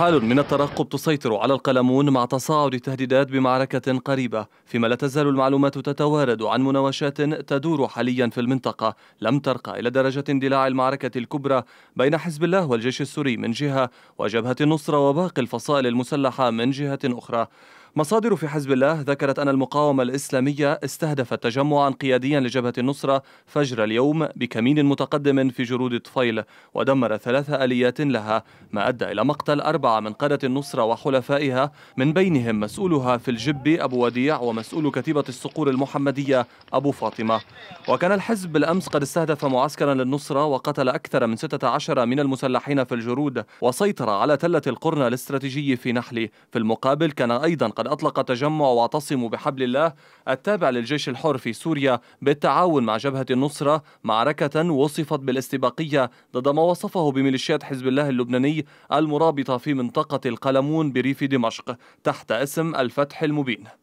حال من الترقب تسيطر على القلمون مع تصاعد تهديدات بمعركة قريبة فيما لا تزال المعلومات تتوارد عن مناوشات تدور حاليا في المنطقة لم ترقى إلى درجة اندلاع المعركة الكبرى بين حزب الله والجيش السوري من جهة وجبهة النصرة وباقي الفصائل المسلحة من جهة أخرى مصادر في حزب الله ذكرت أن المقاومة الإسلامية استهدفت تجمعا قياديا لجبهة النصرة فجر اليوم بكمين متقدم في جرود طفيل ودمر ثلاث آليات لها ما أدى إلى مقتل أربعة من قادة النصرة وحلفائها من بينهم مسؤولها في الجب أبو وديع ومسؤول كتيبة الصقور المحمدية أبو فاطمة وكان الحزب بالأمس قد استهدف معسكرا للنصرة وقتل أكثر من 16 من المسلحين في الجرود وسيطر على تلة القرن الاستراتيجي في نحلي في المقابل كان أيضا قد أطلق تجمع واعتصموا بحبل الله التابع للجيش الحر في سوريا بالتعاون مع جبهة النصرة معركة وصفت بالاستباقية ضد ما وصفه بميليشيات حزب الله اللبناني المرابطة في منطقة القلمون بريف دمشق تحت اسم الفتح المبين